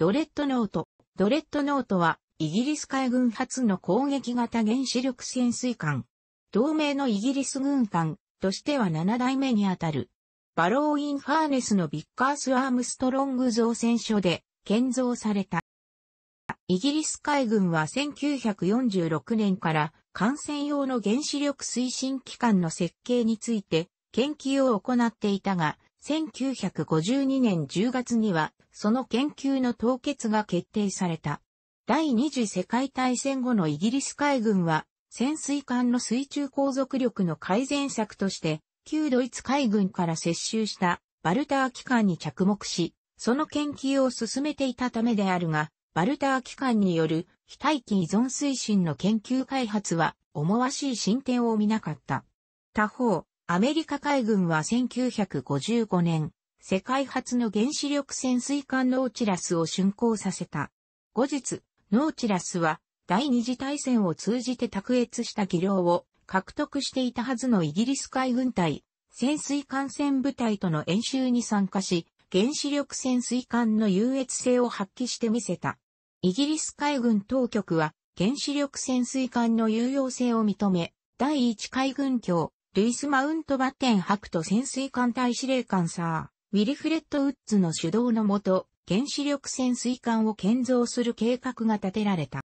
ドレッドノート。ドレッドノートは、イギリス海軍初の攻撃型原子力潜水艦。同盟のイギリス軍艦としては7代目にあたる。バローインファーネスのビッカース・アームストロング造船所で建造された。イギリス海軍は1946年から艦船用の原子力推進機関の設計について研究を行っていたが、1952年10月には、その研究の凍結が決定された。第二次世界大戦後のイギリス海軍は、潜水艦の水中航続力の改善策として、旧ドイツ海軍から接収したバルター機関に着目し、その研究を進めていたためであるが、バルター機関による非待機依存推進の研究開発は思わしい進展を見なかった。他方、アメリカ海軍は1955年、世界初の原子力潜水艦ノーチラスを竣工させた。後日、ノーチラスは第二次大戦を通じて卓越した技量を獲得していたはずのイギリス海軍隊、潜水艦船部隊との演習に参加し、原子力潜水艦の優越性を発揮してみせた。イギリス海軍当局は原子力潜水艦の有用性を認め、第一海軍協ルイス・マウントバッテンハクト潜水艦隊司令官サー、ウィリフレッド・ウッズの主導のもと、原子力潜水艦を建造する計画が立てられた。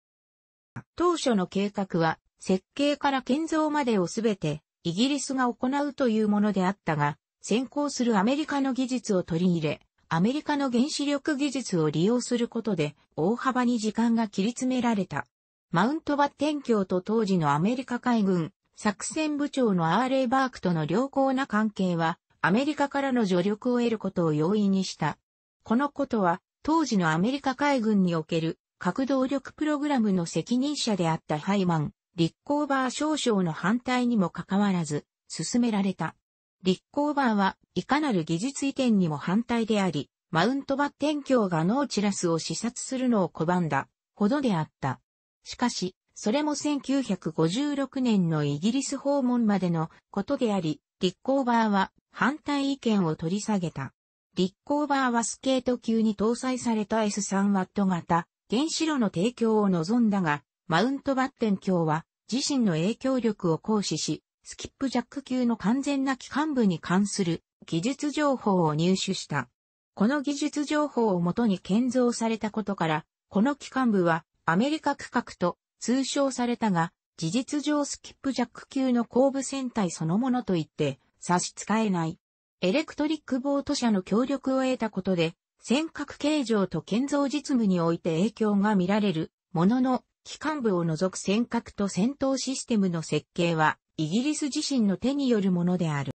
当初の計画は、設計から建造までをすべて、イギリスが行うというものであったが、先行するアメリカの技術を取り入れ、アメリカの原子力技術を利用することで、大幅に時間が切り詰められた。マウントバッテン卿と当時のアメリカ海軍、作戦部長のアーレイ・バークとの良好な関係は、アメリカからの助力を得ることを容易にした。このことは、当時のアメリカ海軍における核動力プログラムの責任者であったハイマン、リッコーバー少将の反対にもかかわらず、進められた。リッコーバーはいかなる技術移転にも反対であり、マウントバッテン卿がノーチラスを視察するのを拒んだほどであった。しかし、それも1956年のイギリス訪問までのことであり、リッコーバーは反対意見を取り下げた。リッコーバーはスケート級に搭載された S3 ワット型、原子炉の提供を望んだが、マウントバッテン卿は自身の影響力を行使し、スキップジャック級の完全な機関部に関する技術情報を入手した。この技術情報をもとに建造されたことから、この機関部はアメリカ区画と通称されたが、事実上スキップジャック級の後部船体そのものといって差し支えない。エレクトリックボート社の協力を得たことで、尖閣形状と建造実務において影響が見られるものの、機関部を除く尖閣と戦闘システムの設計は、イギリス自身の手によるものである。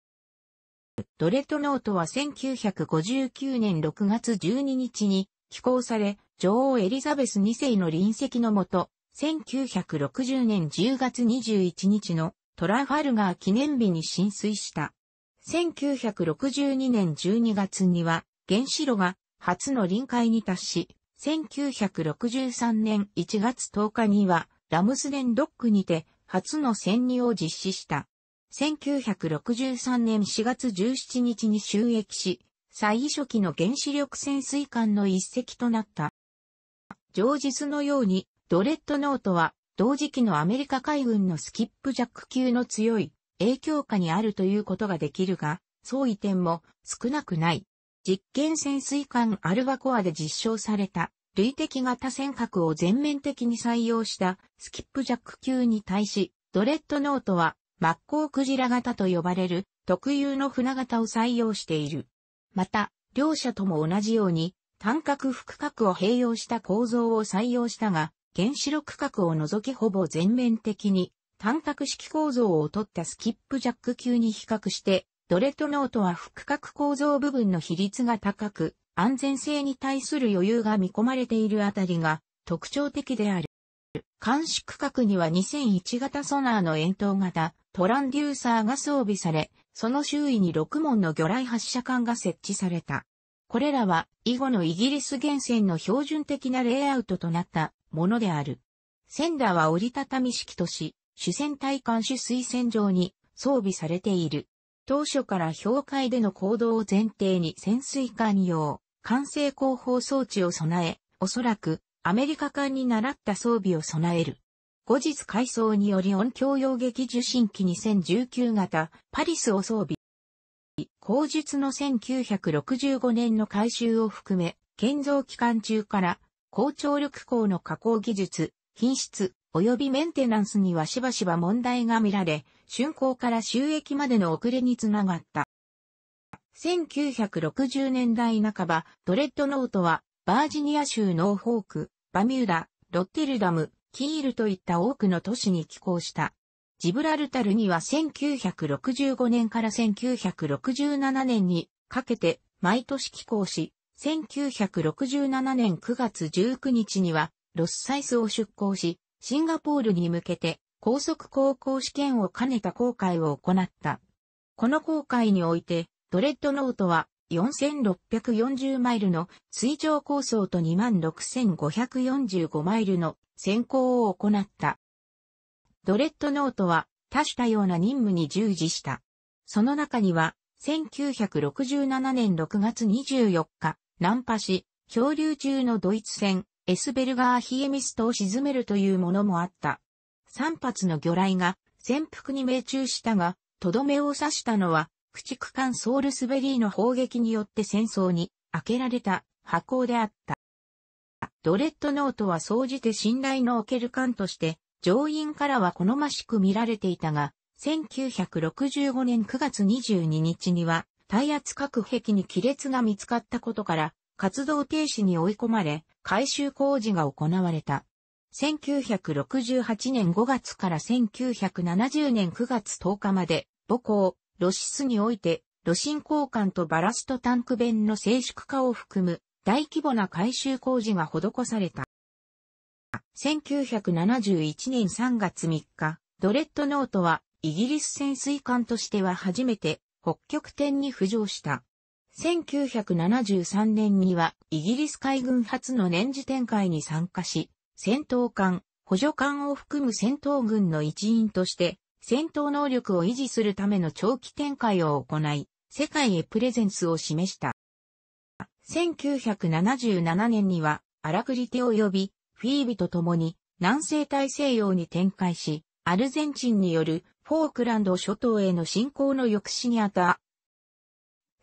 ドレットノートは1959年6月12日に寄港され、女王エリザベス2世の臨席のもと、1960年10月21日のトラファルガー記念日に浸水した。1962年12月には原子炉が初の臨界に達し、1963年1月10日にはラムスデンドックにて初の潜入を実施した。1963年4月17日に収益し、最初期の原子力潜水艦の一隻となった。常日のようにドレッドノートは、同時期のアメリカ海軍のスキップジャック級の強い影響下にあるということができるが、相違点も少なくない。実験潜水艦アルバコアで実証された、累的型船舶を全面的に採用したスキップジャック級に対し、ドレッドノートは、マッコウクジラ型と呼ばれる特有の船型を採用している。また、両者とも同じように、単核複核を併用した構造を採用したが、原子炉区画を除きほぼ全面的に、単核式構造を取ったスキップジャック級に比較して、ドレッドノートは複核構造部分の比率が高く、安全性に対する余裕が見込まれているあたりが特徴的である。監視区画には2001型ソナーの円筒型トランデューサーが装備され、その周囲に6門の魚雷発射管が設置された。これらは以後のイギリス原船の標準的なレイアウトとなったものである。センダーは折りたたみ式とし、主戦隊艦主水戦場に装備されている。当初から氷海での行動を前提に潜水艦用、管制後方装置を備え、おそらくアメリカ艦に習った装備を備える。後日改装により音響用劇受信機2019型パリスを装備。後述の1965年の改修を含め、建造期間中から高張力鋼の加工技術、品質、及びメンテナンスにはしばしば問題が見られ、竣工から収益までの遅れにつながった。1960年代半ば、ドレッドノートは、バージニア州ノーフォーク、バミューダ、ロッテルダム、キールといった多くの都市に寄港した。ジブラルタルには1965年から1967年にかけて毎年寄港し、1967年9月19日には、ロスサイスを出港し、シンガポールに向けて高速航行試験を兼ねた航海を行った。この航海において、ドレッドノートは4640マイルの水上構想と26545マイルの先行を行った。ドレッドノートは多種多様な任務に従事した。その中には、1967年6月24日、難破し、漂流中のドイツ船、エスベルガーヒエミストを沈めるというものもあった。三発の魚雷が潜伏に命中したが、とどめを刺したのは、駆逐艦ソウルスベリーの砲撃によって戦争に開けられた破であった。ドレッドノートは総じて信頼のおける艦として、乗員からは好ましく見られていたが、1965年9月22日には、耐圧隔壁に亀裂が見つかったことから、活動停止に追い込まれ、改修工事が行われた。1968年5月から1970年9月10日まで、母校、ロシスにおいて、炉心交換とバラストタンク弁の静粛化を含む大規模な改修工事が施された。1971年3月3日、ドレッドノートはイギリス潜水艦としては初めて北極点に浮上した。1973年にはイギリス海軍初の年次展開に参加し、戦闘艦、補助艦を含む戦闘軍の一員として、戦闘能力を維持するための長期展開を行い、世界へプレゼンスを示した。1977年には、アクリテ手及び、フィービと共に、南西大西洋に展開し、アルゼンチンによるフォークランド諸島への侵攻の抑止にあた。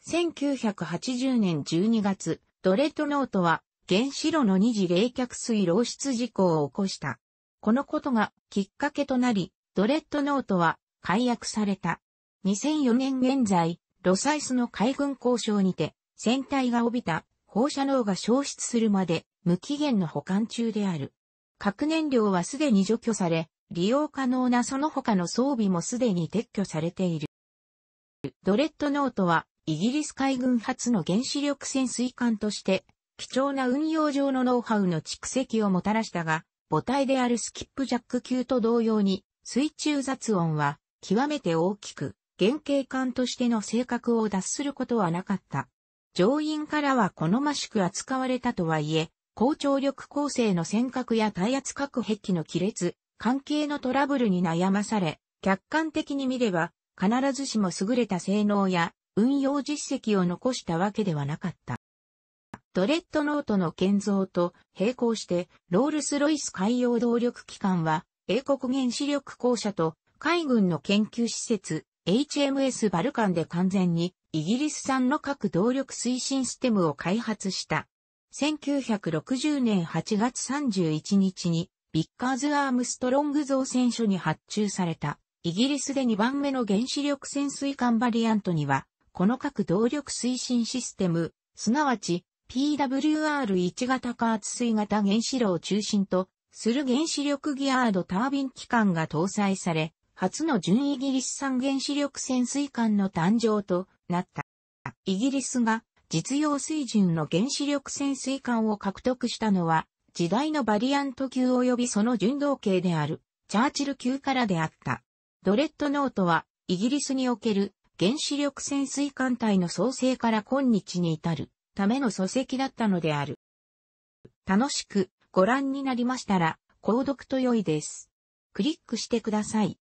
1980年12月、ドレッドノートは原子炉の二次冷却水漏出事故を起こした。このことがきっかけとなり、ドレッドノートは解約された。2004年現在、ロサイスの海軍交渉にて、船体が帯びた放射能が消失するまで無期限の保管中である。核燃料はすでに除去され、利用可能なその他の装備もすでに撤去されている。ドレッドノートは、イギリス海軍初の原子力潜水艦として、貴重な運用上のノウハウの蓄積をもたらしたが、母体であるスキップジャック級と同様に、水中雑音は、極めて大きく、原型艦としての性格を脱することはなかった。乗員からは好ましく扱われたとはいえ、高張力構成の尖閣や耐圧核壁の亀裂、関係のトラブルに悩まされ、客観的に見れば、必ずしも優れた性能や運用実績を残したわけではなかった。ドレッドノートの建造と並行して、ロールスロイス海洋動力機関は、英国原子力公社と海軍の研究施設 HMS バルカンで完全にイギリス産の核動力推進システムを開発した。1960年8月31日にビッカーズ・アームストロング造船所に発注された、イギリスで2番目の原子力潜水艦バリアントには、この核動力推進システム、すなわち PWR1 型加圧水型原子炉を中心とする原子力ギアードタービン機関が搭載され、初の純イギリス産原子力潜水艦の誕生となった。イギリスが実用水準の原子力潜水艦を獲得したのは時代のバリアント級及びその純同型である、チャーチル級からであった。ドレッドノートは、イギリスにおける原子力潜水艦隊の創生から今日に至るための礎石だったのである。楽しくご覧になりましたら、購読と良いです。クリックしてください。